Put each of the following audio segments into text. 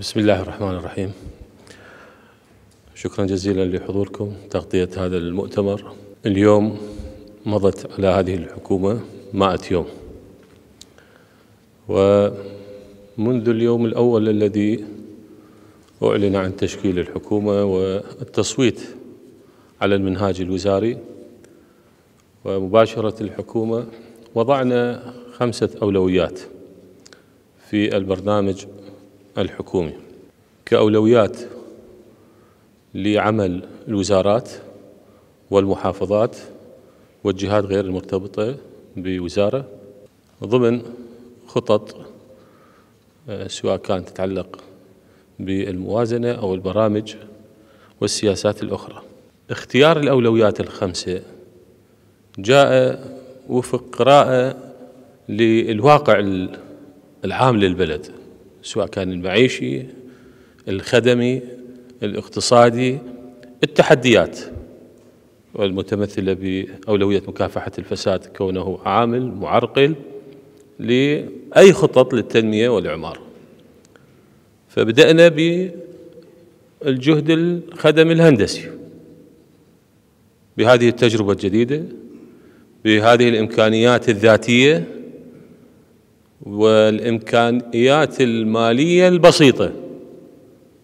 بسم الله الرحمن الرحيم شكرا جزيلا لحضوركم تغطية هذا المؤتمر اليوم مضت على هذه الحكومة مائة يوم ومنذ اليوم الأول الذي أعلن عن تشكيل الحكومة والتصويت على المنهاج الوزاري ومباشرة الحكومة وضعنا خمسة أولويات في البرنامج الحكومي كأولويات لعمل الوزارات والمحافظات والجهات غير المرتبطة بوزارة ضمن خطط آه، سواء كانت تتعلق بالموازنة أو البرامج والسياسات الأخرى اختيار الأولويات الخمسة جاء وفق قراءة للواقع العام للبلد سواء كان المعيشي الخدمي الاقتصادي التحديات والمتمثلة بأولوية مكافحة الفساد كونه عامل معرقل لأي خطط للتنمية والإعمار فبدأنا بالجهد الخدمي الهندسي بهذه التجربة الجديدة بهذه الإمكانيات الذاتية والإمكانيات المالية البسيطة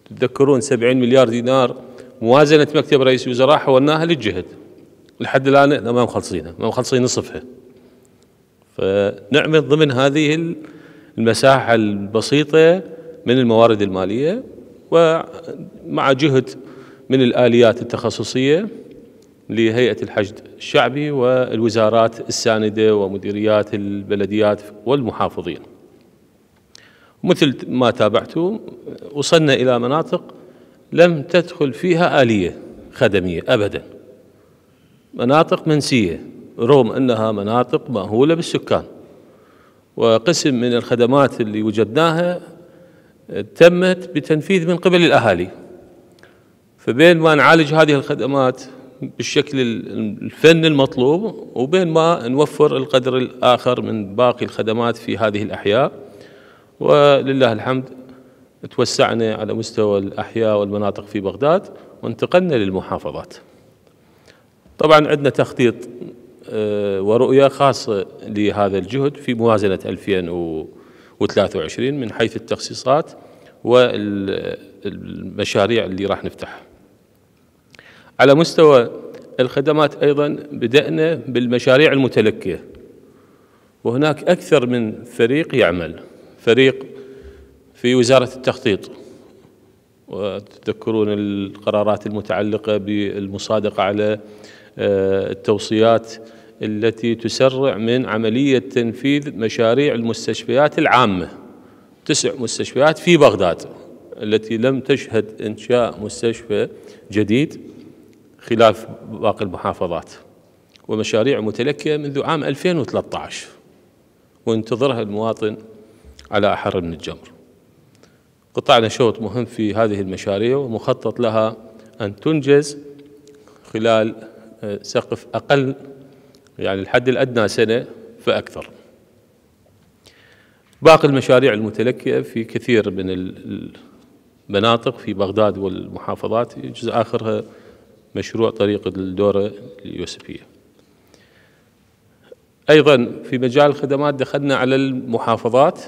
تتذكرون 70 مليار دينار موازنة مكتب رئيس الوزراء حولناها للجهد لحد الآن ما مخلصينها ما مخلصين نصفها فنعمل ضمن هذه المساحة البسيطة من الموارد المالية ومع جهد من الآليات التخصصية لهيئة الحشد الشعبي والوزارات الساندة ومديريات البلديات والمحافظين مثل ما تابعتم وصلنا إلى مناطق لم تدخل فيها آلية خدمية أبدا مناطق منسية رغم أنها مناطق مأهولة بالسكان وقسم من الخدمات اللي وجدناها تمت بتنفيذ من قبل الأهالي فبين ما نعالج هذه الخدمات بالشكل الفني المطلوب وبين ما نوفر القدر الآخر من باقي الخدمات في هذه الأحياء ولله الحمد توسعنا على مستوى الأحياء والمناطق في بغداد وانتقلنا للمحافظات طبعا عندنا تخطيط آه، ورؤية خاصة لهذا الجهد في موازنة 2023 من حيث التخصيصات والمشاريع اللي راح نفتحها على مستوى الخدمات أيضا بدأنا بالمشاريع المتلكية وهناك أكثر من فريق يعمل فريق في وزارة التخطيط وتذكرون القرارات المتعلقة بالمصادقة على آه، التوصيات التي تسرع من عملية تنفيذ مشاريع المستشفيات العامة تسع مستشفيات في بغداد التي لم تشهد إنشاء مستشفى جديد خلاف باقي المحافظات ومشاريع متلكية منذ عام 2013 وينتظرها المواطن على أحر من الجمر قطاع نشوط مهم في هذه المشاريع ومخطط لها أن تنجز خلال آه، سقف أقل يعني الحد الأدنى سنة فأكثر باقي المشاريع المتلكئة في كثير من المناطق في بغداد والمحافظات جزء آخرها مشروع طريق الدورة اليوسفية أيضا في مجال الخدمات دخلنا على المحافظات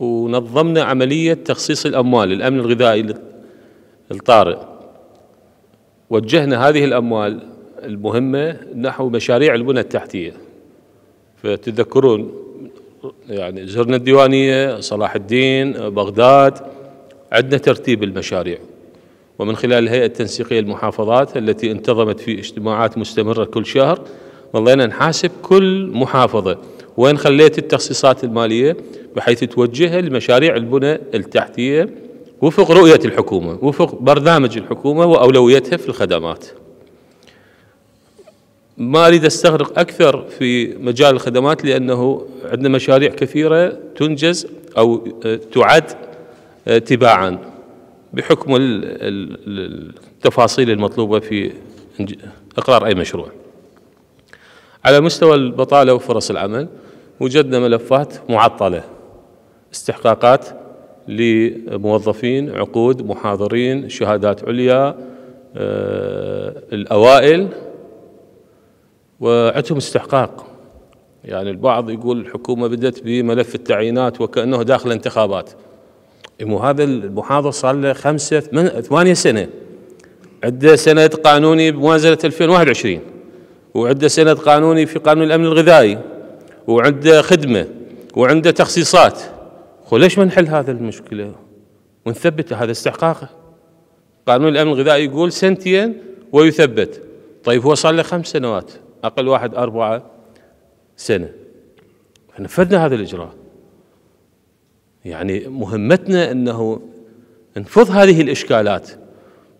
ونظمنا عملية تخصيص الأموال الأمن الغذائي الطارئ وجهنا هذه الأموال المهمة نحو مشاريع البنى التحتية فتذكرون يعني زرنا الديوانية صلاح الدين بغداد عندنا ترتيب المشاريع ومن خلال الهيئة التنسيقية للمحافظات التي انتظمت في اجتماعات مستمرة كل شهر ظلينا نحاسب كل محافظة وين خليت التخصيصات المالية بحيث توجهها لمشاريع البنى التحتية وفق رؤية الحكومة وفق برنامج الحكومة وأولويتها في الخدمات ما أريد أستغرق أكثر في مجال الخدمات لأنه عندنا مشاريع كثيرة تنجز أو آه، تعد آه، تباعاً بحكم التفاصيل المطلوبة في إقرار أي مشروع على مستوى البطالة وفرص العمل وجدنا ملفات معطلة استحقاقات لموظفين عقود محاضرين شهادات عليا آه، الأوائل وعدهم استحقاق يعني البعض يقول الحكومة بدأت بملف التعيينات وكأنه داخل انتخابات مو هذا المحاضر صار له خمسة ثمانية سنة عنده سند قانوني بموازنة 2021 وعنده سند قانوني في قانون الأمن الغذائي وعنده خدمة وعنده تخصيصات ليش ما نحل هذا المشكلة ونثبت هذا استحقاقه قانون الأمن الغذائي يقول سنتين ويثبت طيب هو صار له خمس سنوات أقل واحد أربعة سنة فنفذنا هذا الإجراء يعني مهمتنا انه نفض هذه الاشكالات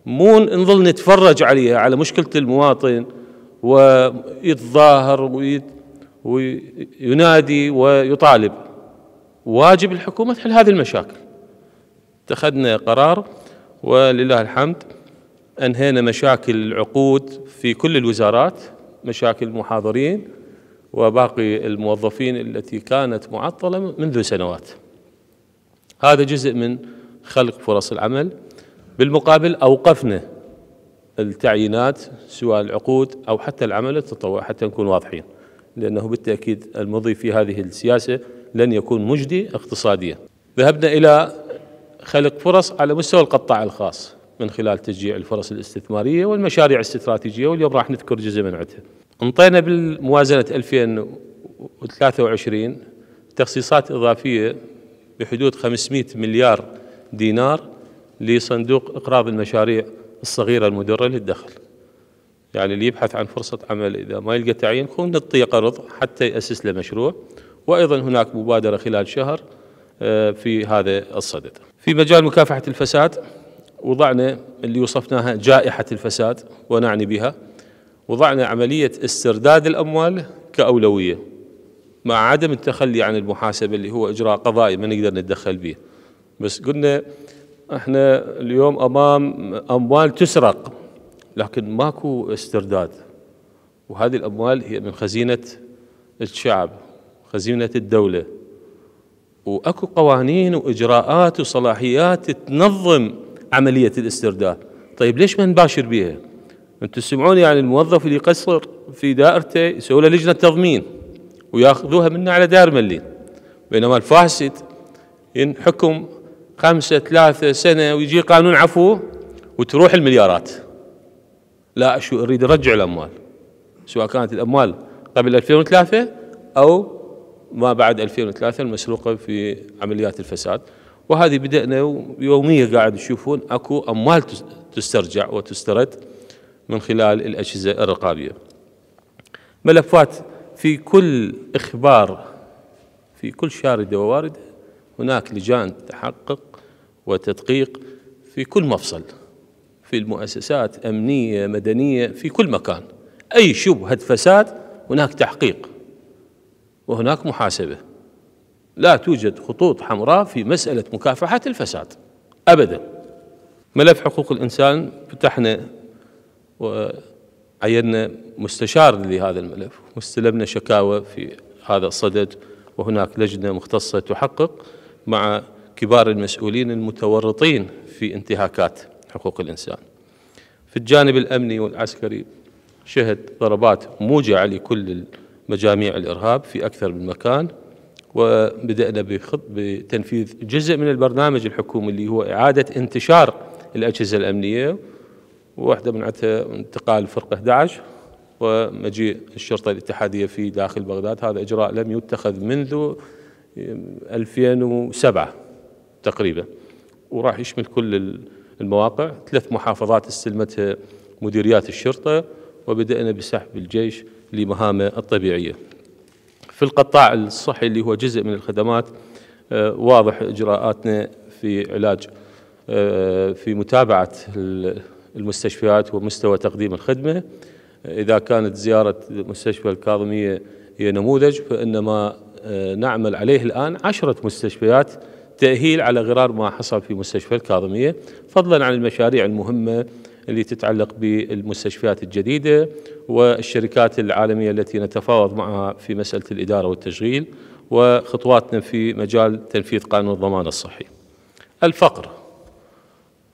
مو نظل نتفرج عليها على مشكله المواطن ويتظاهر وينادي ويطالب واجب الحكومه تحل هذه المشاكل اتخذنا قرار ولله الحمد انهينا مشاكل العقود في كل الوزارات مشاكل المحاضرين وباقي الموظفين التي كانت معطله منذ سنوات هذا جزء من خلق فرص العمل بالمقابل أوقفنا التعيينات سواء العقود أو حتى العمل التطوع حتى نكون واضحين لأنه بالتأكيد المضي في هذه السياسة لن يكون مجدي اقتصاديا ذهبنا إلى خلق فرص على مستوى القطاع الخاص من خلال تشجيع الفرص الاستثمارية والمشاريع الاستراتيجية واليوم راح نذكر جزء من عدها انطينا بالموازنة 2023 تخصيصات إضافية بحدود 500 مليار دينار لصندوق إقراض المشاريع الصغيرة المدرة للدخل يعني اللي يبحث عن فرصة عمل إذا ما يلقى تعيين يكون نعطيه قرض حتى يأسس له مشروع وأيضا هناك مبادرة خلال شهر آه، في هذا الصدد في مجال مكافحة الفساد وضعنا اللي وصفناها جائحة الفساد ونعني بها وضعنا عملية استرداد الأموال كأولوية مع عدم التخلي عن المحاسبة اللي هو إجراء قضائي ما نقدر نتدخل به بس قلنا احنا اليوم أمام أموال تسرق لكن ماكو استرداد وهذه الأموال هي من خزينة الشعب خزينة الدولة واكو قوانين واجراءات وصلاحيات تنظم عمليه الاسترداد، طيب ليش ما نباشر بها؟ انتم تسمعون يعني الموظف اللي يقصر في دائرته يسوي له لجنه تضمين وياخذوها منا على دار ملي بينما الفاسد ينحكم خمسة ثلاثة سنة ويجي قانون عفو وتروح المليارات لا شو اريد ارجع الاموال سواء كانت الاموال قبل 2003 او ما بعد 2003 المسروقه في عمليات الفساد وهذه بدأنا يوميا قاعد تشوفون اكو اموال تسترجع وتسترد من خلال الاجهزه الرقابيه ملفات في كل إخبار في كل شاردة وواردة هناك لجان تحقق وتدقيق في كل مفصل في المؤسسات أمنية مدنية في كل مكان أي شبهة فساد هناك تحقيق وهناك محاسبة لا توجد خطوط حمراء في مسألة مكافحة الفساد أبدا ملف حقوق الإنسان فتحنا و عيننا مستشار لهذا الملف واستلمنا شكاوى في هذا الصدد وهناك لجنة مختصة تحقق مع كبار المسؤولين المتورطين في انتهاكات حقوق الإنسان في الجانب الأمني والعسكري شهد ضربات موجعة لكل مجاميع الإرهاب في أكثر من مكان وبدأنا بتنفيذ جزء من البرنامج الحكومي اللي هو إعادة انتشار الأجهزة الأمنية وواحدة منعتها انتقال فرقة 11 ومجيء الشرطة الاتحادية في داخل بغداد هذا إجراء لم يتخذ منذ 2007 تقريبا وراح يشمل كل المواقع ثلاث محافظات استلمتها مديريات الشرطة وبدأنا بسحب الجيش لمهامه الطبيعية في القطاع الصحي اللي هو جزء من الخدمات آه، واضح إجراءاتنا في علاج آه، في متابعة المستشفيات ومستوى تقديم الخدمة إذا كانت زيارة مستشفى الكاظمية هي نموذج فإنما آه، نعمل عليه الآن عشرة مستشفيات تأهيل على غرار ما حصل في مستشفى الكاظمية فضلا عن المشاريع المهمة اللي تتعلق بالمستشفيات الجديدة والشركات العالمية التي نتفاوض معها في مسألة الإدارة والتشغيل وخطواتنا في مجال تنفيذ قانون الضمان الصحي الفقر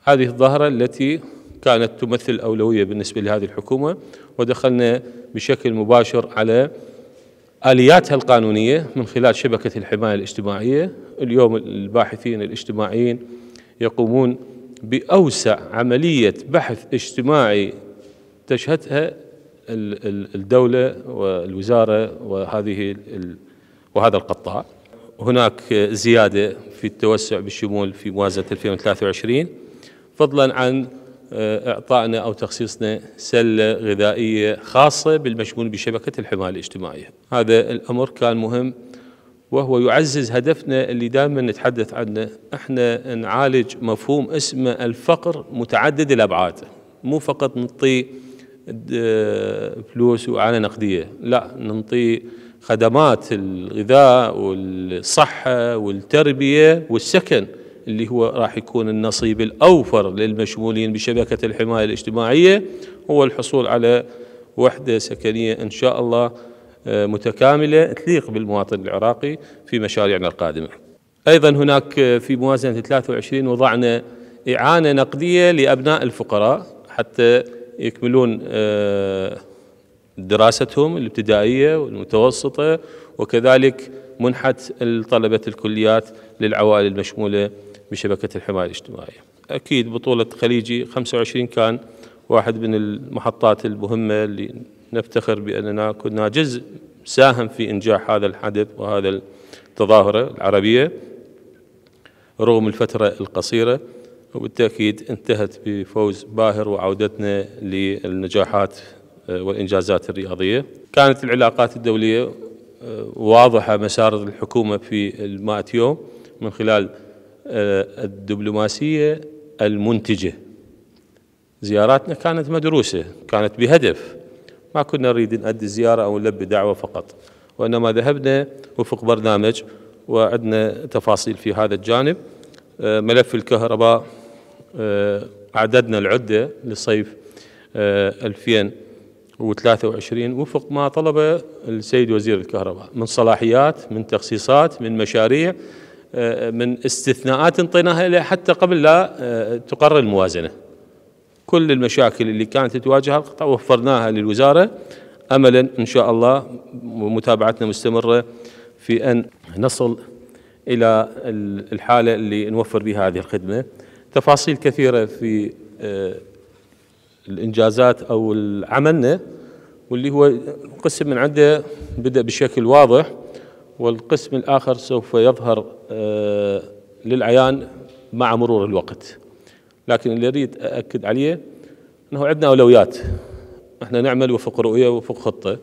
هذه الظاهرة التي كانت تمثل أولوية بالنسبة لهذه الحكومة ودخلنا بشكل مباشر على آلياتها القانونية من خلال شبكة الحماية الاجتماعية اليوم الباحثين الاجتماعيين يقومون بأوسع عملية بحث اجتماعي تشهدها الدولة والوزارة وهذه وهذا القطاع هناك زيادة في التوسع بالشمول في موازنة 2023 فضلا عن آه، إعطائنا أو تخصيصنا سلة غذائية خاصة بالمشمول بشبكة الحماية الاجتماعية هذا الأمر كان مهم وهو يعزز هدفنا اللي دائما نتحدث عنه احنا نعالج مفهوم اسمه الفقر متعدد الابعاد مو فقط نعطي آه، فلوس وعلى نقديه لا نعطي خدمات الغذاء والصحه والتربيه والسكن اللي هو راح يكون النصيب الأوفر للمشمولين بشبكة الحماية الاجتماعية هو الحصول على وحدة سكنية إن شاء الله آه، متكاملة تليق بالمواطن العراقي في مشاريعنا القادمة أيضا هناك آه، في موازنة 23 وضعنا إعانة نقدية لأبناء الفقراء حتى يكملون آه، دراستهم الابتدائية والمتوسطة وكذلك منحة طلبة الكليات للعوائل المشمولة بشبكة الحماية الاجتماعية أكيد بطولة خليجي 25 كان واحد من المحطات المهمة اللي نفتخر بأننا كنا جزء ساهم في إنجاح هذا الحدث وهذا التظاهرة العربية رغم الفترة القصيرة وبالتأكيد انتهت بفوز باهر وعودتنا للنجاحات آه، والإنجازات الرياضية كانت العلاقات الدولية آه، واضحة مسار الحكومة في المائة يوم من خلال آه، الدبلوماسية المنتجة زياراتنا كانت مدروسة كانت بهدف ما كنا نريد نؤدي زيارة أو نلبي دعوة فقط وإنما ذهبنا وفق برنامج وعندنا تفاصيل في هذا الجانب آه، ملف الكهرباء آه، أعددنا العدة لصيف 2023 وفق ما طلب السيد وزير الكهرباء من صلاحيات من تخصيصات من مشاريع آه، من استثناءات انطيناها إليها حتى قبل لا آه، تقرر الموازنة كل المشاكل اللي كانت تواجهها القطاع وفرناها للوزارة املا ان شاء الله ومتابعتنا مستمره في ان نصل الى الحاله اللي نوفر بها هذه الخدمه. تفاصيل كثيره في آه، الانجازات او عملنا واللي هو قسم من عنده بدا بشكل واضح والقسم الآخر سوف يظهر آه، للعيان مع مرور الوقت لكن اللي أريد أؤكد عليه أنه عندنا أولويات احنا نعمل وفق رؤية وفق خطة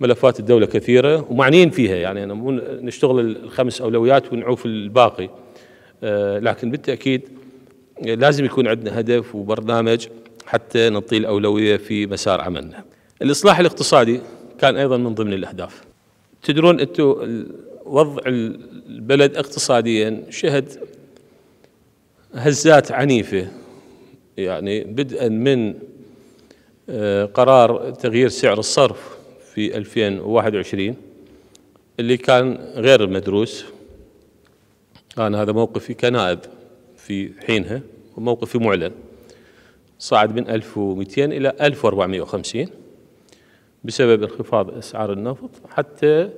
ملفات الدولة كثيرة ومعنيين فيها يعني أنا نشتغل الخمس أولويات ونعوف الباقي آه، لكن بالتأكيد لازم يكون عندنا هدف وبرنامج حتى نطيل الأولوية في مسار عملنا الإصلاح الاقتصادي كان أيضا من ضمن الأهداف تدرون انتم وضع البلد اقتصاديا شهد هزات عنيفه يعني بدءا من آه، قرار تغيير سعر الصرف في 2021 اللي كان غير المدروس أنا هذا موقفي كنائب في حينها وموقفي معلن صعد من 1200 إلى 1450 بسبب انخفاض اسعار النفط حتى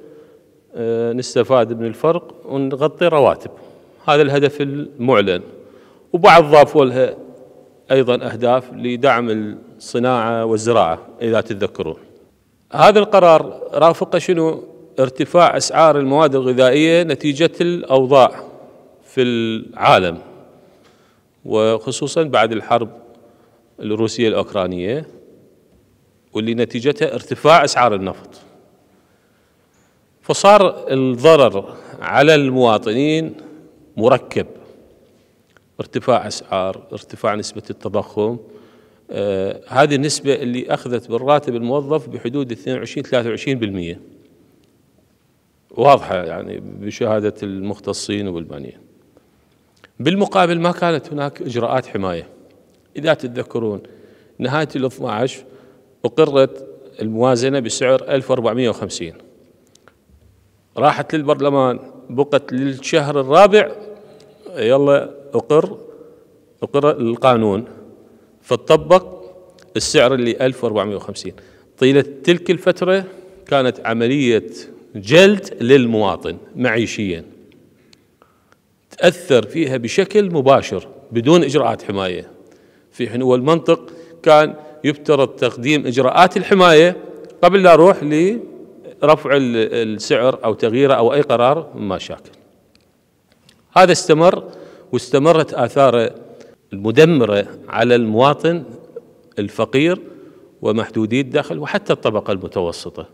آه، نستفاد من الفرق ونغطي رواتب هذا الهدف المعلن وبعض ضافوا لها ايضا اهداف لدعم الصناعه والزراعه اذا تتذكرون هذا القرار رافقه شنو ارتفاع اسعار المواد الغذائيه نتيجه الاوضاع في العالم وخصوصا بعد الحرب الروسيه الاوكرانيه واللي نتيجتها ارتفاع اسعار النفط فصار الضرر على المواطنين مركب ارتفاع اسعار ارتفاع نسبه التضخم آه هذه النسبه اللي اخذت بالراتب الموظف بحدود 22 23% واضحه يعني بشهاده المختصين والبانيين بالمقابل ما كانت هناك اجراءات حمايه اذا تتذكرون نهايه ال 12 أقرت الموازنة بسعر 1450 راحت للبرلمان بقت للشهر الرابع يلا أقر أقر القانون فطبق السعر اللي 1450 طيلة تلك الفترة كانت عملية جلد للمواطن معيشيا تأثر فيها بشكل مباشر بدون إجراءات حماية في حين هو المنطق كان يفترض تقديم اجراءات الحمايه قبل لا اروح لرفع السعر او تغييره او اي قرار ما شاكل. هذا استمر واستمرت اثاره المدمره على المواطن الفقير ومحدودي الدخل وحتى الطبقه المتوسطه.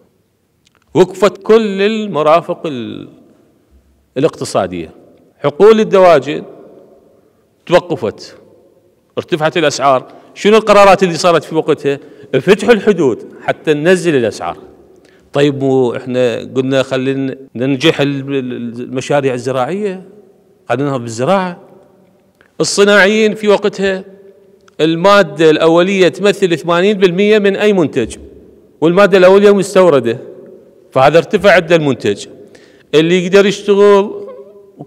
وقفت كل المرافق الاقتصاديه. حقول الدواجن توقفت ارتفعت الاسعار شنو القرارات اللي صارت في وقتها؟ فتحوا الحدود حتى ننزل الاسعار. طيب مو احنا قلنا خلينا ننجح المشاريع الزراعيه خليناها بالزراعه. الصناعيين في وقتها الماده الاوليه تمثل 80% من اي منتج والماده الاوليه مستورده فهذا ارتفع عند المنتج. اللي يقدر يشتغل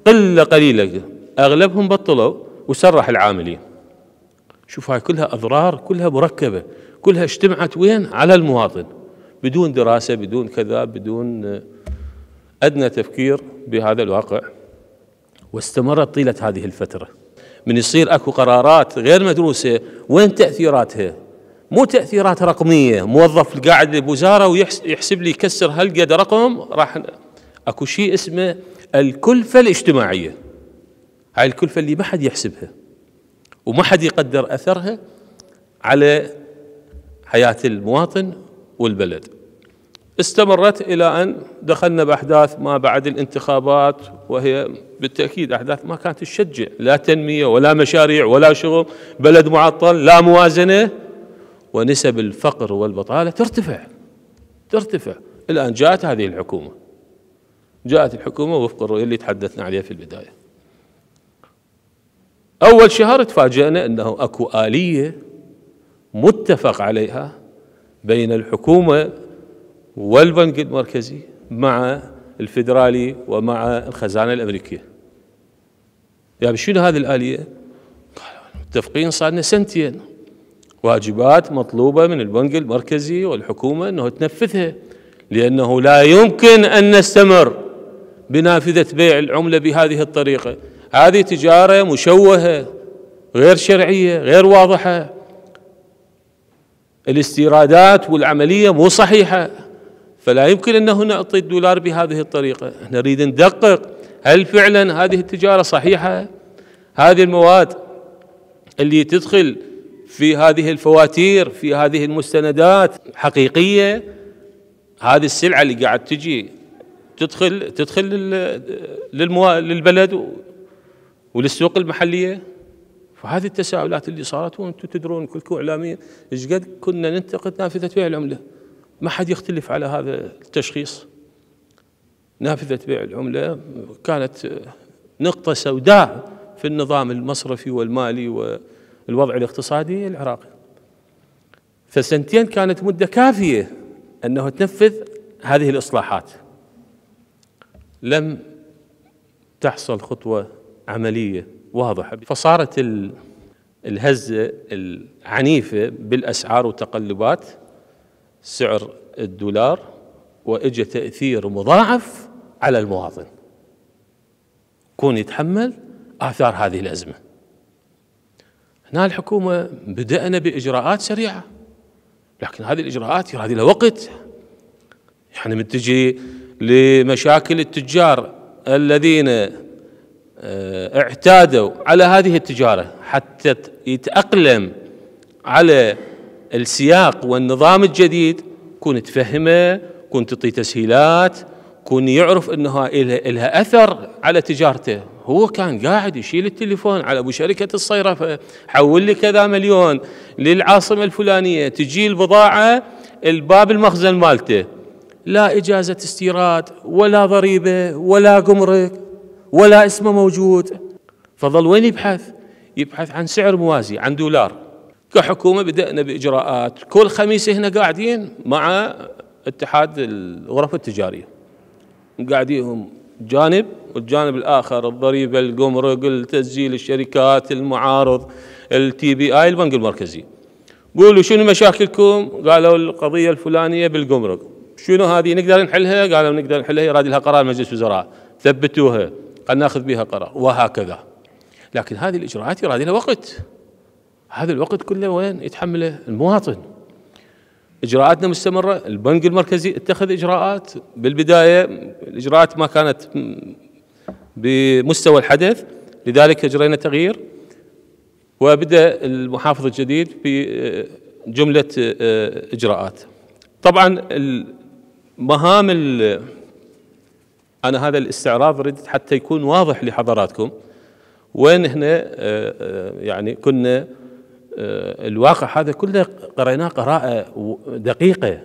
قله قليله اغلبهم بطلوا وسرح العاملين. شوف هاي كلها أضرار كلها مركبة كلها اجتمعت وين على المواطن بدون دراسة بدون كذا بدون آه، أدنى تفكير بهذا الواقع واستمرت طيلة هذه الفترة من يصير أكو قرارات غير مدروسة وين تأثيراتها مو تأثيرات رقمية موظف قاعد بوزارة ويحسب لي يكسر هالقد رقم راح أكو شيء اسمه الكلفة الاجتماعية هاي الكلفة اللي ما حد يحسبها وما حد يقدر اثرها على حياه المواطن والبلد. استمرت الى ان دخلنا باحداث ما بعد الانتخابات وهي بالتاكيد احداث ما كانت تشجع لا تنميه ولا مشاريع ولا شغل، بلد معطل، لا موازنه ونسب الفقر والبطاله ترتفع ترتفع الان جاءت هذه الحكومه جاءت الحكومه وفق الرؤيه اللي تحدثنا عليها في البدايه أول شهر تفاجئنا أنه أكو آلية متفق عليها بين الحكومة والبنك المركزي مع الفدرالي ومع الخزانة الأمريكية يا يعني شنو هذه الآلية؟ قالوا متفقين صار لنا سنتين واجبات مطلوبة من البنك المركزي والحكومة أنه تنفذها لأنه لا يمكن أن نستمر بنافذة بيع العملة بهذه الطريقة هذه تجارة مشوهة غير شرعية غير واضحة الاستيرادات والعملية مو صحيحة فلا يمكن أنه نعطي الدولار بهذه الطريقة نريد ندقق هل فعلا هذه التجارة صحيحة هذه المواد اللي تدخل في هذه الفواتير في هذه المستندات حقيقية هذه السلعة اللي قاعد تجي تدخل تدخل للبلد وللسوق المحليه فهذه التساؤلات اللي صارت وانتم تدرون كلكم اعلاميين ايش قد كنا ننتقد نافذه بيع العمله ما حد يختلف على هذا التشخيص نافذه بيع العمله كانت نقطه سوداء في النظام المصرفي والمالي والوضع الاقتصادي العراقي فسنتين كانت مده كافيه انه تنفذ هذه الاصلاحات لم تحصل خطوه عمليه واضحه فصارت الهزه العنيفه بالاسعار وتقلبات سعر الدولار واجى تاثير مضاعف على المواطن كون يتحمل اثار هذه الازمه هنا الحكومه بدانا باجراءات سريعه لكن هذه الاجراءات يراد لها وقت يعني متجي لمشاكل التجار الذين آه، اعتادوا على هذه التجارة حتى يتأقلم على السياق والنظام الجديد كون تفهمه كون تعطي تسهيلات كون يعرف انها لها اثر على تجارته هو كان قاعد يشيل التليفون على ابو شركه الصيرفه حول لي كذا مليون للعاصمه الفلانيه تجي البضاعه الباب المخزن مالته لا اجازه استيراد ولا ضريبه ولا قمرك ولا اسمه موجود فظل وين يبحث يبحث عن سعر موازي عن دولار كحكومة بدأنا بإجراءات كل خميس هنا قاعدين مع اتحاد الغرف التجارية قاعدينهم جانب والجانب الآخر الضريبة الجمرك التسجيل الشركات المعارض التي بي آي البنك المركزي قولوا شنو مشاكلكم قالوا القضية الفلانية بالجمرك شنو هذه نقدر نحلها قالوا نقدر نحلها يراد لها قرار مجلس وزراء ثبتوها قد ناخذ بها قرار وهكذا لكن هذه الاجراءات يراد لها وقت هذا الوقت كله وين يتحمله المواطن اجراءاتنا مستمره البنك المركزي اتخذ اجراءات بالبدايه الاجراءات ما كانت بمستوى الحدث لذلك اجرينا تغيير وبدا المحافظ الجديد بجمله اجراءات طبعا مهام أنا هذا الاستعراض ردت حتى يكون واضح لحضراتكم وين هنا آه، آه، يعني كنا آه، الواقع هذا كله قريناه قراءة دقيقة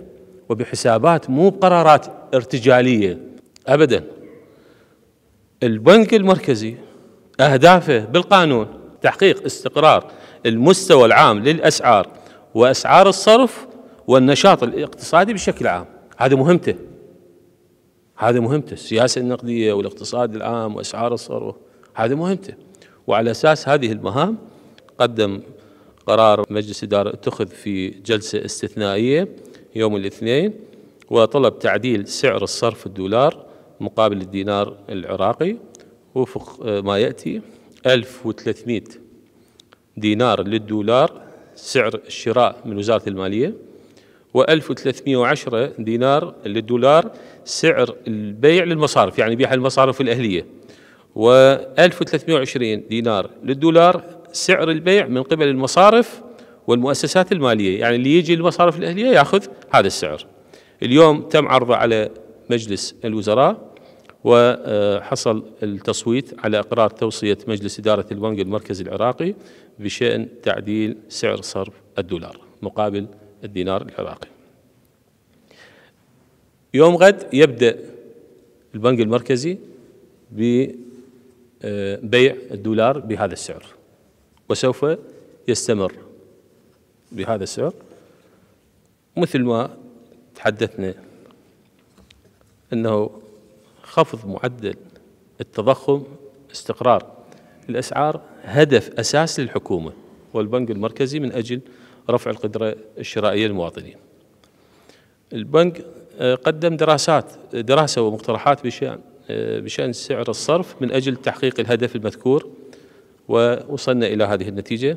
وبحسابات مو بقرارات ارتجالية أبدا البنك المركزي أهدافه بالقانون تحقيق استقرار المستوى العام للأسعار وأسعار الصرف والنشاط الاقتصادي بشكل عام هذا مهمته هذا مهمته السياسة النقدية والاقتصاد العام وأسعار الصرف هذا مهمته وعلى أساس هذه المهام قدم قرار مجلس إدارة اتخذ في جلسة استثنائية يوم الاثنين وطلب تعديل سعر الصرف الدولار مقابل الدينار العراقي وفق آه، ما يأتي 1300 دينار للدولار سعر الشراء من وزارة المالية و1310 دينار للدولار سعر البيع للمصارف يعني بيع المصارف الأهلية و1320 دينار للدولار سعر البيع من قبل المصارف والمؤسسات المالية يعني اللي يجي المصارف الأهلية يأخذ هذا السعر اليوم تم عرضه على مجلس الوزراء وحصل التصويت على إقرار توصية مجلس إدارة البنك المركزي العراقي بشأن تعديل سعر صرف الدولار مقابل الدينار العراقي يوم غد يبدأ البنك المركزي ببيع آه، الدولار بهذا السعر وسوف يستمر بهذا السعر مثل ما تحدثنا انه خفض معدل التضخم استقرار الاسعار هدف اساسي للحكومه والبنك المركزي من اجل رفع القدرة الشرائية للمواطنين البنك آه، قدم دراسات دراسة ومقترحات بشأن آه، بشأن سعر الصرف من أجل تحقيق الهدف المذكور ووصلنا إلى هذه النتيجة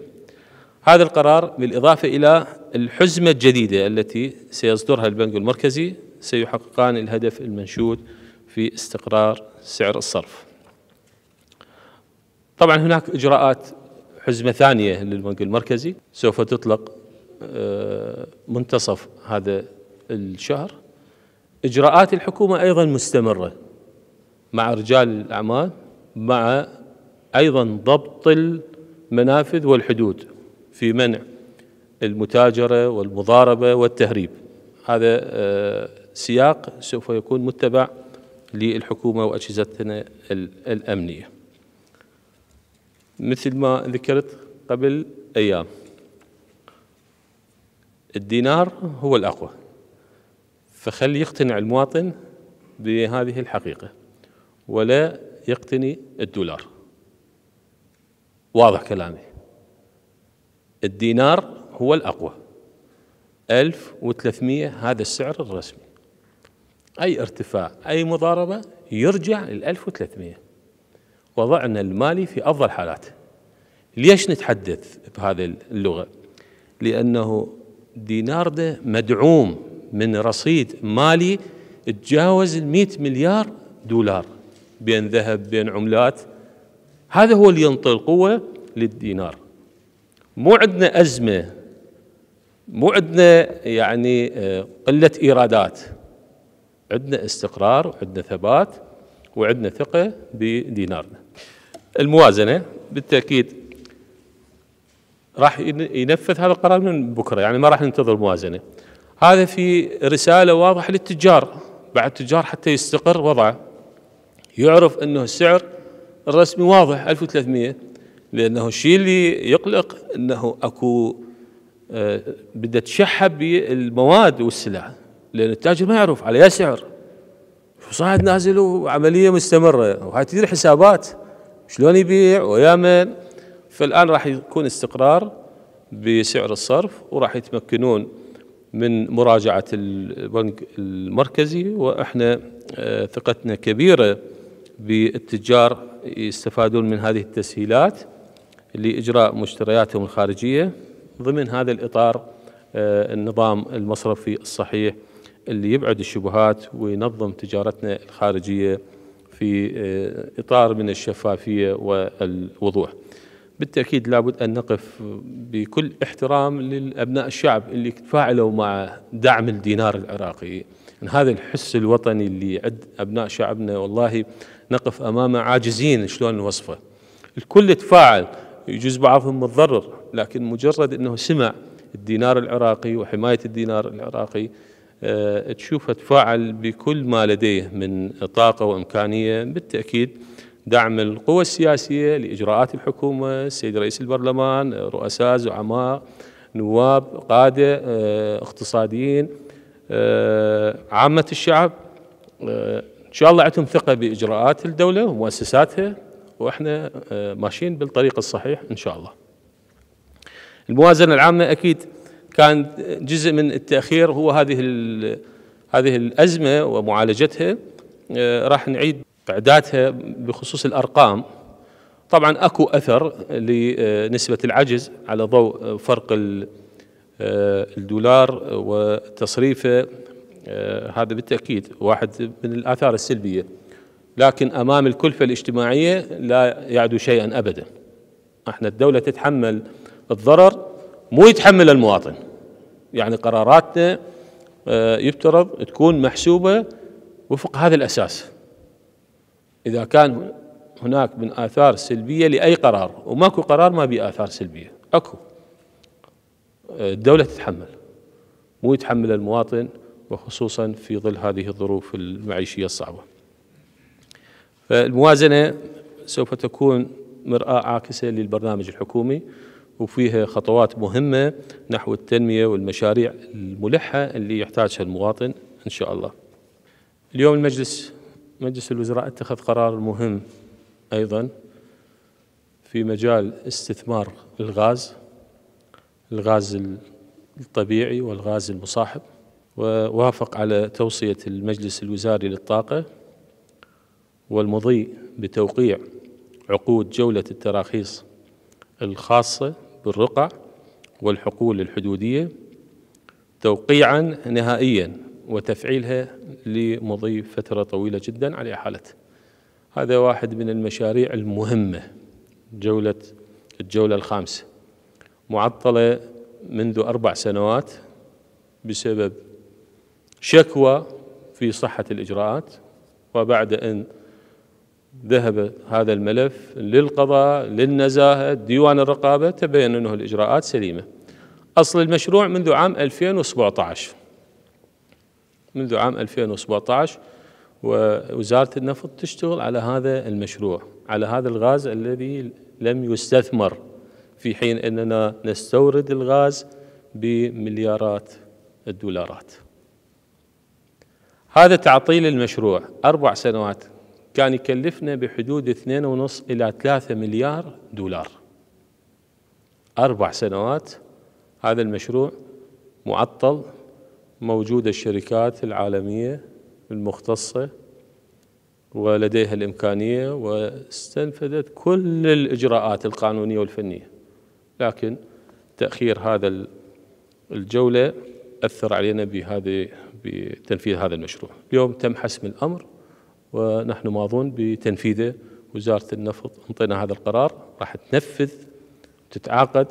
هذا القرار بالإضافة إلى الحزمة الجديدة التي سيصدرها البنك المركزي سيحققان الهدف المنشود في استقرار سعر الصرف طبعا هناك إجراءات حزمة ثانية للبنك المركزي سوف تطلق آه، منتصف هذا الشهر إجراءات الحكومة أيضا مستمرة مع رجال الأعمال مع أيضا ضبط المنافذ والحدود في منع المتاجرة والمضاربة والتهريب هذا آه، سياق سوف يكون متبع للحكومة وأجهزتنا الأمنية مثل ما ذكرت قبل أيام الدينار هو الأقوى فخلي يقتنع المواطن بهذه الحقيقة ولا يقتني الدولار واضح كلامي الدينار هو الأقوى 1300 هذا السعر الرسمي أي ارتفاع أي مضاربة يرجع لل 1300 وضعنا المالي في أفضل حالاته ليش نتحدث بهذه اللغة لأنه دينار ده مدعوم من رصيد مالي تجاوز ال 100 مليار دولار بين ذهب بين عملات هذا هو اللي ينطي القوه للدينار مو عندنا ازمه مو عندنا يعني آه، قله ايرادات عندنا استقرار وعندنا ثبات وعندنا ثقه بدينارنا الموازنه بالتاكيد راح ينفذ هذا القرار من بكره يعني ما راح ننتظر موازنه. هذا في رساله واضحه للتجار بعد التجار حتى يستقر وضعه يعرف انه السعر الرسمي واضح 1300 لانه الشيء اللي يقلق انه اكو آه، بدها تشحب بالمواد والسلع لان التاجر ما يعرف على اي سعر صاعد نازل وعمليه مستمره وهاي تدير حسابات شلون يبيع ويا من فالآن راح يكون استقرار بسعر الصرف وراح يتمكنون من مراجعة البنك المركزي وإحنا آه، ثقتنا كبيرة بالتجار يستفادون من هذه التسهيلات لإجراء مشترياتهم الخارجية ضمن هذا الإطار آه، النظام المصرفي الصحيح اللي يبعد الشبهات وينظم تجارتنا الخارجية في آه، إطار من الشفافية والوضوح بالتاكيد لابد ان نقف بكل احترام لابناء الشعب اللي تفاعلوا مع دعم الدينار العراقي هذا الحس الوطني اللي عند ابناء شعبنا والله نقف امامه عاجزين شلون نوصفه الكل تفاعل يجوز بعضهم متضرر لكن مجرد انه سمع الدينار العراقي وحمايه الدينار العراقي آه، تشوفه تفاعل بكل ما لديه من طاقه وامكانيه بالتاكيد دعم القوى السياسية لإجراءات الحكومة السيد رئيس البرلمان رؤساء زعماء نواب قادة آه، اقتصاديين آه، عامة الشعب آه، إن شاء الله عندهم ثقة بإجراءات الدولة ومؤسساتها وإحنا ماشيين بالطريق الصحيح إن شاء الله الموازنة العامة أكيد كان جزء من التأخير هو هذه هذه الأزمة ومعالجتها راح نعيد تعدادها بخصوص الأرقام طبعا أكو أثر لنسبة العجز على ضوء فرق آه، الدولار وتصريفه آه، هذا بالتأكيد واحد من الآثار السلبية لكن أمام الكلفة الاجتماعية لا يعدو شيئا أبدا احنا الدولة تتحمل الضرر مو يتحمل المواطن يعني قراراتنا آه، يفترض تكون محسوبة وفق هذا الأساس إذا كان هناك من آثار سلبية لأي قرار وماكو قرار ما به آثار سلبية أكو الدولة تتحمل مو يتحمل المواطن وخصوصا في ظل هذه الظروف المعيشية الصعبة فالموازنة سوف تكون مرآة عاكسة للبرنامج الحكومي وفيها خطوات مهمة نحو التنمية والمشاريع الملحة اللي يحتاجها المواطن إن شاء الله اليوم المجلس مجلس الوزراء اتخذ قرار مهم أيضا في مجال استثمار الغاز الغاز الطبيعي والغاز المصاحب ووافق على توصية المجلس الوزاري للطاقة والمضي بتوقيع عقود جولة التراخيص الخاصة بالرقع والحقول الحدودية توقيعا نهائيا وتفعيلها لمضي فترة طويلة جدا على إحالته هذا واحد من المشاريع المهمة جولة الجولة الخامسة معطلة منذ أربع سنوات بسبب شكوى في صحة الإجراءات وبعد أن ذهب هذا الملف للقضاء للنزاهة ديوان الرقابة تبين أنه الإجراءات سليمة أصل المشروع منذ عام 2017 منذ عام 2017 ووزارة النفط تشتغل على هذا المشروع على هذا الغاز الذي لم يستثمر في حين أننا نستورد الغاز بمليارات الدولارات هذا تعطيل المشروع أربع سنوات كان يكلفنا بحدود 2.5 إلى 3 مليار دولار أربع سنوات هذا المشروع معطل موجودة الشركات العالمية المختصة ولديها الإمكانية واستنفذت كل الإجراءات القانونية والفنية لكن تأخير هذا الجولة أثر علينا بهذه بتنفيذ هذا المشروع اليوم تم حسم الأمر ونحن ماضون بتنفيذه وزارة النفط انطينا هذا القرار راح تنفذ وتتعاقد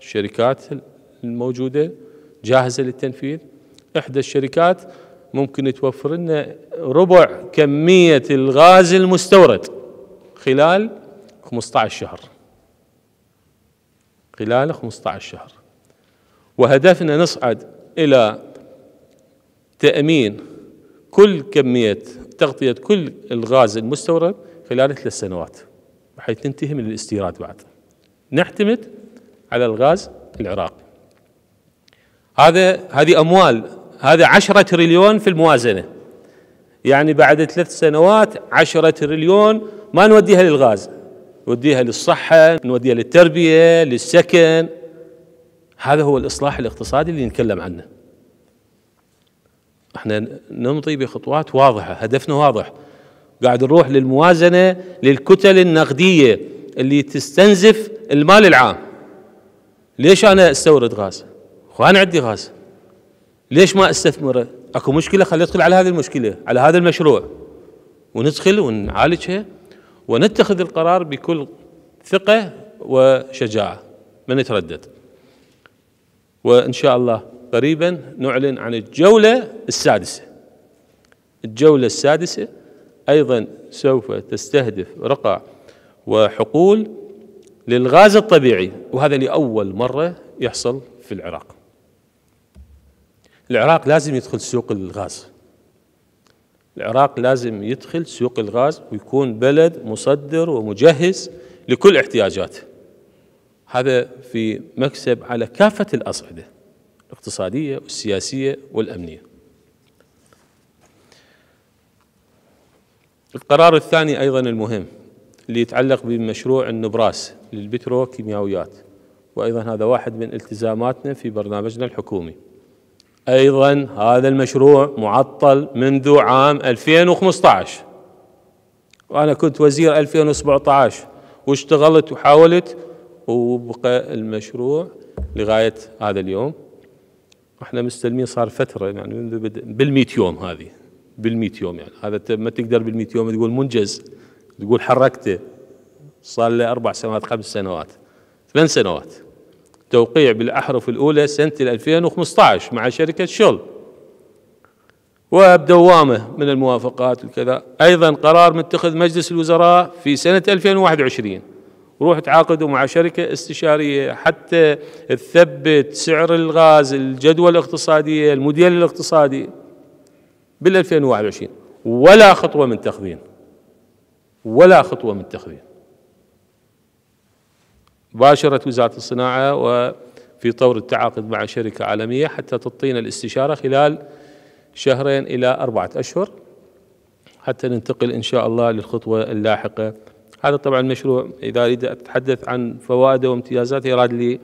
الشركات الموجودة جاهزة للتنفيذ إحدى الشركات ممكن توفر لنا ربع كمية الغاز المستورد خلال 15 شهر خلال 15 شهر وهدفنا نصعد إلى تأمين كل كمية تغطية كل الغاز المستورد خلال ثلاث سنوات بحيث ننتهي من الاستيراد بعد نعتمد على الغاز العراقي هذا هذه أموال هذا عشرة تريليون في الموازنة يعني بعد ثلاث سنوات عشرة تريليون ما نوديها للغاز نوديها للصحة نوديها للتربية للسكن هذا هو الإصلاح الاقتصادي اللي نتكلم عنه احنا نمضي بخطوات واضحة هدفنا واضح قاعد نروح للموازنة للكتل النقدية اللي تستنزف المال العام ليش أنا استورد غاز وأنا عندي غاز ليش ما استثمره؟ اكو مشكله خلي ادخل على هذه المشكله على هذا المشروع وندخل ونعالجها ونتخذ القرار بكل ثقه وشجاعه ما نتردد وان شاء الله قريبا نعلن عن الجوله السادسه الجوله السادسه ايضا سوف تستهدف رقع وحقول للغاز الطبيعي وهذا لاول مره يحصل في العراق العراق لازم يدخل سوق الغاز العراق لازم يدخل سوق الغاز ويكون بلد مصدر ومجهز لكل احتياجاته هذا في مكسب على كافة الأصعدة الاقتصادية والسياسية والأمنية القرار الثاني أيضا المهم اللي يتعلق بمشروع النبراس للبتروكيماويات وأيضا هذا واحد من التزاماتنا في برنامجنا الحكومي أيضا هذا المشروع معطل منذ عام 2015 وأنا كنت وزير 2017 واشتغلت وحاولت وبقى المشروع لغاية هذا اليوم احنا مستلمين صار فترة يعني منذ بدء بالمئة يوم هذه بالمئة يوم يعني هذا ما تقدر بالمئة يوم تقول منجز تقول حركته صار له أربع سنوات خمس سنوات ثمان سنوات توقيع بالأحرف الأولى سنة 2015 مع شركة شل وبدوامة من الموافقات وكذا أيضا قرار متخذ مجلس الوزراء في سنة 2021 روح تعاقدوا مع شركة استشارية حتى تثبت سعر الغاز الجدوى الاقتصادية الموديل الاقتصادي بال 2021 ولا خطوة من تخذين ولا خطوة من تخذين باشرت وزارة الصناعة وفي طور التعاقد مع شركة عالمية حتى تعطينا الاستشارة خلال شهرين إلى أربعة أشهر حتى ننتقل إن شاء الله للخطوة اللاحقة هذا طبعا المشروع إذا أريد أتحدث عن فوائده وامتيازاته يراد لي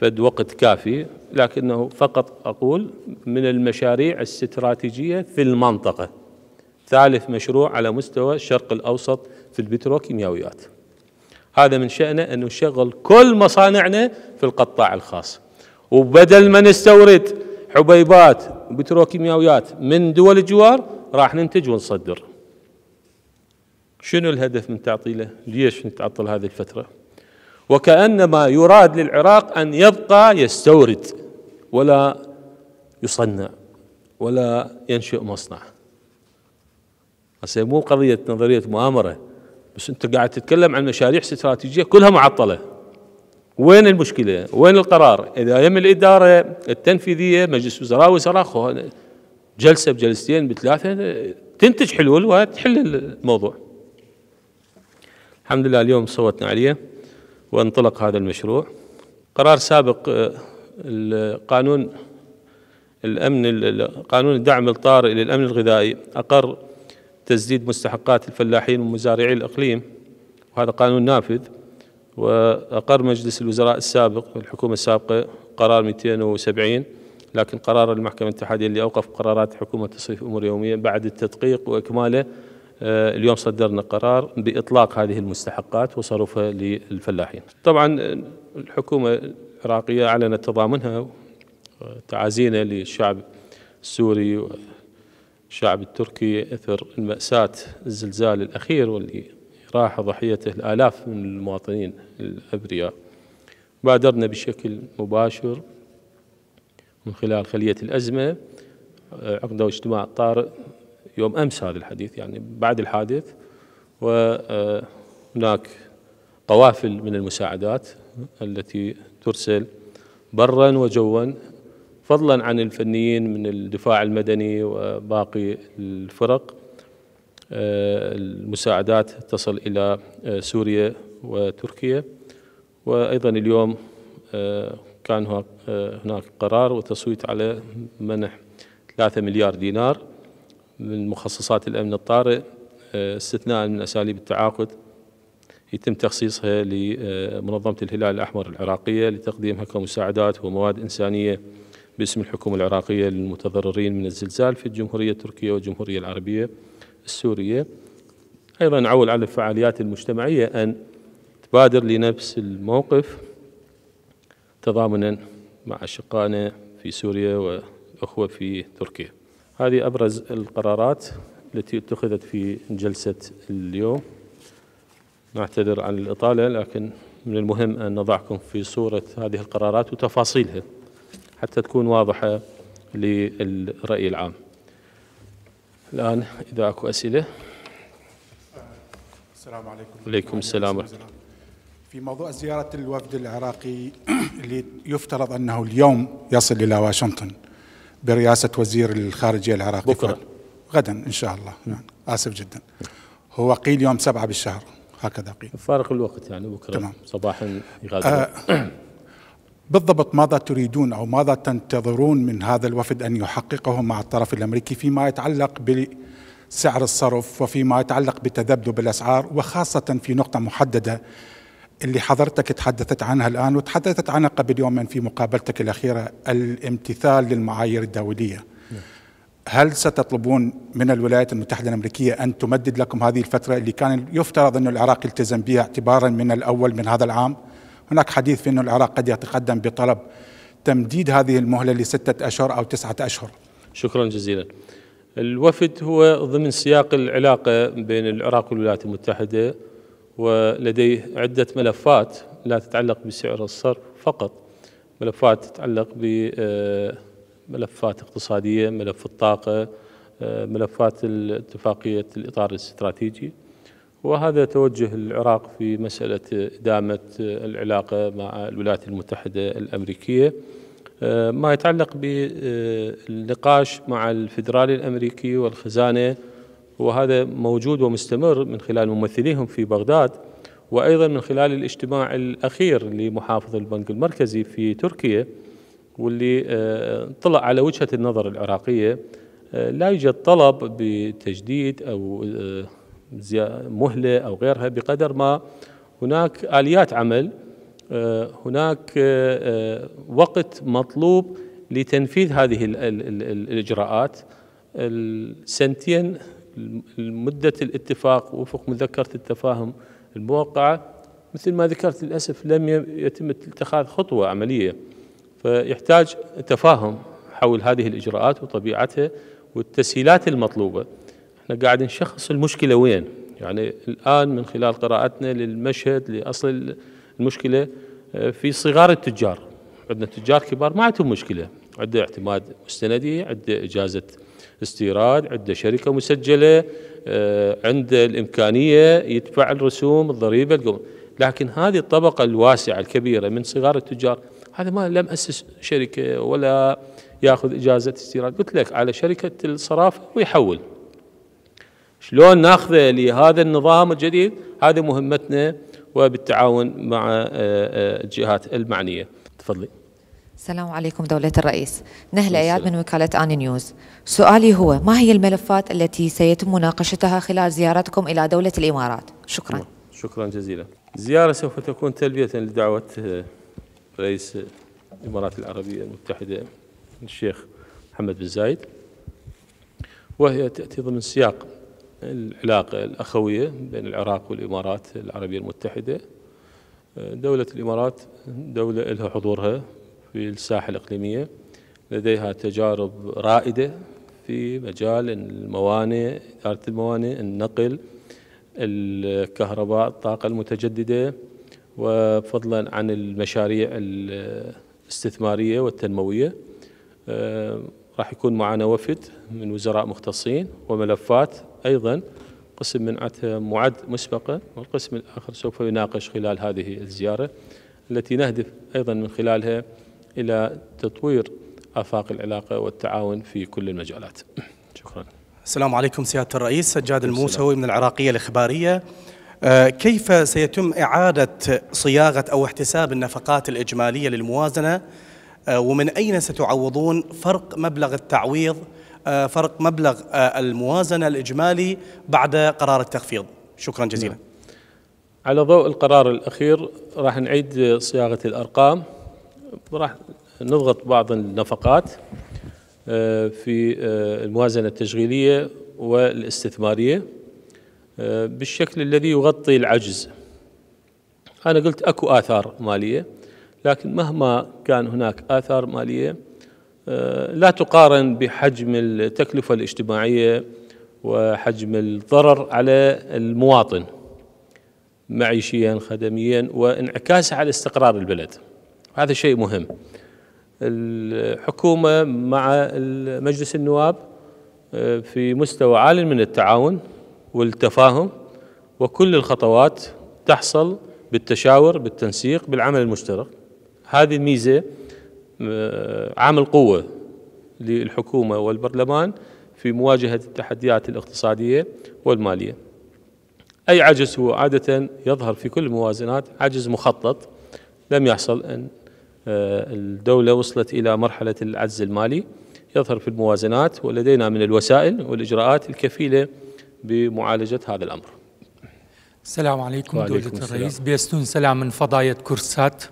فد وقت كافي لكنه فقط أقول من المشاريع الاستراتيجية في المنطقة ثالث مشروع على مستوى الشرق الأوسط في البتروكيماويات هذا من شأنه أن نشغل كل مصانعنا في القطاع الخاص وبدل ما نستورد حبيبات وبتروكيماويات من دول الجوار راح ننتج ونصدر شنو الهدف من تعطيله ليش نتعطل هذه الفترة وكأنما يراد للعراق أن يبقى يستورد ولا يصنع ولا ينشئ مصنع هسه مو قضية نظرية مؤامرة بس انت قاعد تتكلم عن مشاريع استراتيجيه كلها معطله وين المشكله؟ وين القرار؟ اذا يم الاداره التنفيذيه مجلس وزراء وزراء جلسه بجلستين بثلاثه تنتج حلول وتحل الموضوع. الحمد لله اليوم صوتنا عليه وانطلق هذا المشروع. قرار سابق آه، القانون الامن قانون الدعم الطارئ للامن الغذائي اقر تسديد مستحقات الفلاحين ومزارعي الإقليم وهذا قانون نافذ وأقر مجلس الوزراء السابق الحكومة السابقة قرار 270 لكن قرار المحكمة الاتحادية اللي أوقف قرارات حكومة تصريف أمور يومية بعد التدقيق وإكماله آه، اليوم صدرنا قرار بإطلاق هذه المستحقات وصرفها للفلاحين طبعا آه، الحكومة العراقية أعلنت تضامنها وتعازينا آه، للشعب السوري الشعب التركي اثر المأساة الزلزال الاخير واللي راح ضحيته الالاف من المواطنين الابرياء بادرنا بشكل مباشر من خلال خلية الازمة آه، عقدوا اجتماع طارئ يوم امس هذا الحديث يعني بعد الحادث وهناك آه، قوافل من المساعدات التي ترسل برا وجوا فضلا عن الفنيين من الدفاع المدني وباقي الفرق آه، المساعدات تصل إلى آه، سوريا وتركيا وأيضا اليوم آه، كان هناك قرار وتصويت على منح 3 مليار دينار من مخصصات الأمن الطارئ استثناء من أساليب التعاقد يتم تخصيصها لمنظمة الهلال الأحمر العراقية لتقديمها كمساعدات ومواد إنسانية باسم الحكومة العراقية للمتضررين من الزلزال في الجمهورية التركية والجمهورية العربية السورية أيضا عول على الفعاليات المجتمعية أن تبادر لنفس الموقف تضامنا مع أشقائنا في سوريا وأخوة في تركيا هذه أبرز القرارات التي اتخذت في جلسة اليوم نعتذر عن الإطالة لكن من المهم أن نضعكم في صورة هذه القرارات وتفاصيلها حتى تكون واضحة للرأي العام الآن إذا أكو أسئلة السلام عليكم عليكم السلام ورحمة الله في موضوع زيارة الوفد العراقي اللي يفترض أنه اليوم يصل إلى واشنطن برئاسة وزير الخارجية العراقي بكرة غدا إن شاء الله يعني آسف جدا هو قيل يوم سبعة بالشهر هكذا قيل فارق الوقت يعني بكرة تمام. صباحا يغادر آه بالضبط ماذا تريدون او ماذا تنتظرون من هذا الوفد ان يحققه مع الطرف الامريكي فيما يتعلق بسعر الصرف وفيما يتعلق بتذبذب الاسعار وخاصه في نقطه محدده اللي حضرتك تحدثت عنها الان وتحدثت عنها قبل يومين في مقابلتك الاخيره الامتثال للمعايير الدوليه. هل ستطلبون من الولايات المتحده الامريكيه ان تمدد لكم هذه الفتره اللي كان يفترض انه العراق التزم بها اعتبارا من الاول من هذا العام؟ هناك حديث في أن العراق قد يتقدم بطلب تمديد هذه المهلة لستة أشهر أو تسعة أشهر شكرا جزيلا الوفد هو ضمن سياق العلاقة بين العراق والولايات المتحدة ولديه عدة ملفات لا تتعلق بسعر الصرف فقط ملفات تتعلق بملفات آه، اقتصادية ملف الطاقة آه، ملفات اتفاقية الإطار الاستراتيجي وهذا توجه العراق في مسألة إدامة العلاقة مع الولايات المتحدة الأمريكية آه، ما يتعلق بالنقاش مع الفدرالي الأمريكي والخزانة وهذا موجود ومستمر من خلال ممثليهم في بغداد وأيضا من خلال الاجتماع الأخير لمحافظ البنك المركزي في تركيا واللي آه، طلع على وجهة النظر العراقية آه، لا يوجد طلب بتجديد أو مهله او غيرها بقدر ما هناك اليات عمل آه، هناك آه، آه، وقت مطلوب لتنفيذ هذه الاجراءات السنتين مده الاتفاق وفق مذكره التفاهم الموقعه مثل ما ذكرت للاسف لم يتم اتخاذ خطوه عمليه فيحتاج تفاهم حول هذه الاجراءات وطبيعتها والتسهيلات المطلوبه احنا قاعد نشخص المشكلة وين يعني الآن من خلال قراءتنا للمشهد لأصل المشكلة آه، في صغار التجار عندنا تجار كبار ما عندهم مشكلة عنده اعتماد مستندي عنده إجازة استيراد عنده شركة مسجلة آه، عنده الإمكانية يدفع الرسوم الضريبة القوم. لكن هذه الطبقة الواسعة الكبيرة من صغار التجار هذا ما لم أسس شركة ولا ياخذ إجازة استيراد قلت لك على شركة الصرافة ويحول شلون ناخذه لهذا النظام الجديد هذه مهمتنا وبالتعاون مع آه، آه، الجهات المعنيه تفضلي السلام عليكم دولة الرئيس نهل إياد من وكالة آني نيوز سؤالي هو ما هي الملفات التي سيتم مناقشتها خلال زيارتكم إلى دولة الإمارات شكرا شكرا جزيلا الزيارة سوف تكون تلبية لدعوة آه، رئيس الإمارات العربية المتحدة الشيخ محمد بن زايد وهي تأتي ضمن سياق العلاقة الأخوية بين العراق والإمارات العربية المتحدة دولة الإمارات دولة لها حضورها في الساحة الإقليمية لديها تجارب رائدة في مجال الموانئ إدارة الموانئ النقل الكهرباء الطاقة المتجددة وفضلا عن المشاريع الاستثمارية والتنموية راح يكون معنا وفد من وزراء مختصين وملفات أيضا قسم من عتهم معد مسبقا والقسم الآخر سوف يناقش خلال هذه الزيارة التي نهدف أيضا من خلالها إلى تطوير آفاق العلاقة والتعاون في كل المجالات شكرا السلام عليكم سيادة الرئيس سجاد الموسوي من العراقية الإخبارية آه، كيف سيتم إعادة صياغة أو احتساب النفقات الإجمالية للموازنة آه، ومن أين ستعوضون فرق مبلغ التعويض آه، فرق مبلغ آه، الموازنة الإجمالي بعد قرار التخفيض شكرا جزيلا نعم. على ضوء القرار الأخير راح نعيد صياغة الأرقام راح نضغط بعض النفقات آه، في الموازنة التشغيلية والاستثمارية بالشكل الذي يغطي العجز أنا قلت أكو آثار مالية لكن مهما كان هناك آثار مالية آه، لا تقارن بحجم التكلفة الاجتماعية وحجم الضرر على المواطن معيشيا خدميا وانعكاسها على استقرار البلد هذا شيء مهم الحكومة مع مجلس النواب آه، في مستوى عال من التعاون والتفاهم وكل الخطوات تحصل بالتشاور بالتنسيق بالعمل المشترك هذه الميزة آه، عامل قوة للحكومة والبرلمان في مواجهة التحديات الاقتصادية والمالية أي عجز هو عادة يظهر في كل الموازنات عجز مخطط لم يحصل أن آه، الدولة وصلت إلى مرحلة العجز المالي يظهر في الموازنات ولدينا من الوسائل والإجراءات الكفيلة بمعالجة هذا الأمر السلام عليكم دولة السلام. الرئيس بيستون سلام من فضاية كورسات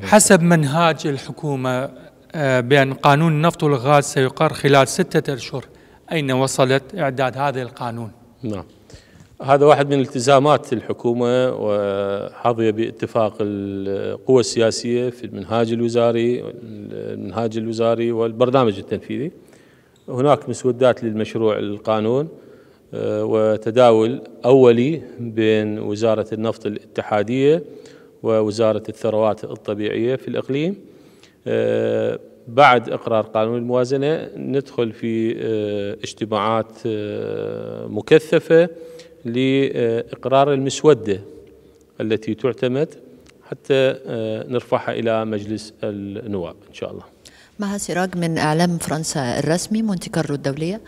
حسب منهاج الحكومة آه، بأن قانون النفط والغاز سيقر خلال ستة أشهر أين وصلت إعداد هذا القانون؟ نعم هذا واحد من التزامات الحكومة وحظي باتفاق القوى السياسية في المنهاج الوزاري المنهاج الوزاري والبرنامج التنفيذي هناك مسودات للمشروع القانون آه، وتداول أولي بين وزارة النفط الاتحادية ووزارة الثروات الطبيعية في الإقليم آه، بعد إقرار قانون الموازنة ندخل في آه، اجتماعات آه، مكثفة لإقرار المسودة التي تعتمد حتى نرفعها إلى مجلس النواب إن شاء الله مها سراج من إعلام فرنسا الرسمي مونتي كارلو الدولية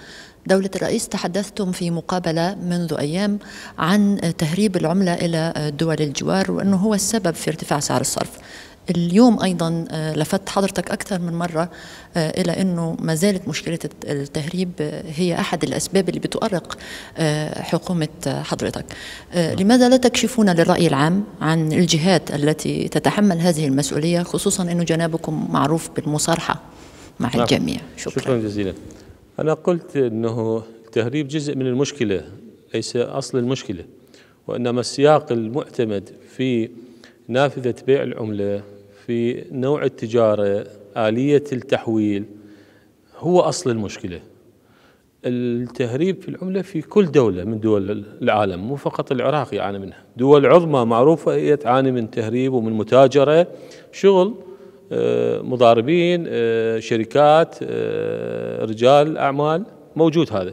دولة الرئيس تحدثتم في مقابلة منذ أيام عن تهريب العملة إلى دول الجوار وأنه هو السبب في ارتفاع سعر الصرف اليوم ايضا آه، لفت حضرتك اكثر من مره آه، الى انه ما زالت مشكله التهريب هي احد الاسباب اللي بتؤرق آه، حكومه حضرتك. نعم. لماذا لا تكشفون للراي العام عن الجهات التي تتحمل هذه المسؤوليه خصوصا انه جنابكم معروف بالمصارحه مع نعم. الجميع شكرا, شكرا جزيلا. أنا قلت أنه التهريب جزء من المشكلة ليس أصل المشكلة وإنما السياق المعتمد في نافذة بيع العملة في نوع التجارة آلية التحويل هو أصل المشكلة التهريب في العملة في كل دولة من دول العالم مو فقط العراق يعاني منها دول عظمى معروفة هي تعاني من تهريب ومن متاجرة شغل مضاربين آه، شركات آه، رجال اعمال موجود هذا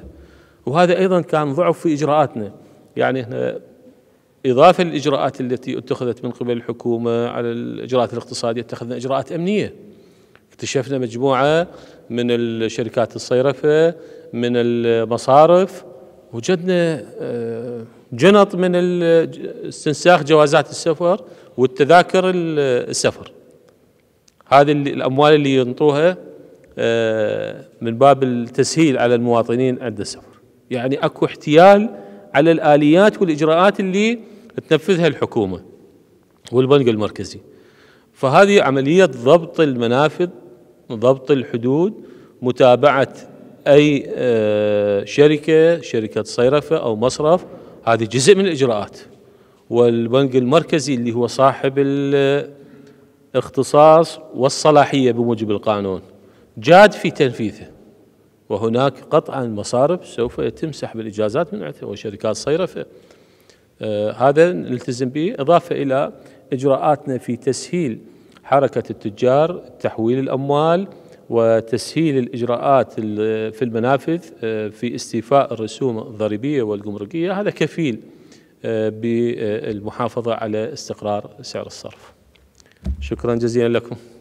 وهذا ايضا كان ضعف في اجراءاتنا يعني احنا اضافه للاجراءات التي اتخذت من قبل الحكومه على الاجراءات الاقتصاديه اتخذنا اجراءات امنيه اكتشفنا مجموعه من الشركات الصيرفه من المصارف وجدنا آه، جنط من استنساخ جوازات السفر والتذاكر السفر هذه الاموال اللي ينطوها آه، من باب التسهيل على المواطنين عند السفر يعني اكو احتيال على الاليات والاجراءات اللي تنفذها الحكومه والبنك المركزي فهذه عمليه ضبط المنافذ ضبط الحدود متابعه اي آه، شركه شركه صيرفه او مصرف هذه جزء من الاجراءات والبنك المركزي اللي هو صاحب اختصاص والصلاحية بموجب القانون جاد في تنفيذه وهناك قطعا مصارف سوف يتم سحب الإجازات من وشركات صيرفة آه هذا نلتزم به إضافة إلى إجراءاتنا في تسهيل حركة التجار تحويل الأموال وتسهيل الإجراءات في المنافذ آه، في استيفاء الرسوم الضريبية والجمركية هذا كفيل آه، بالمحافظة على استقرار سعر الصرف شكرا جزيلا لكم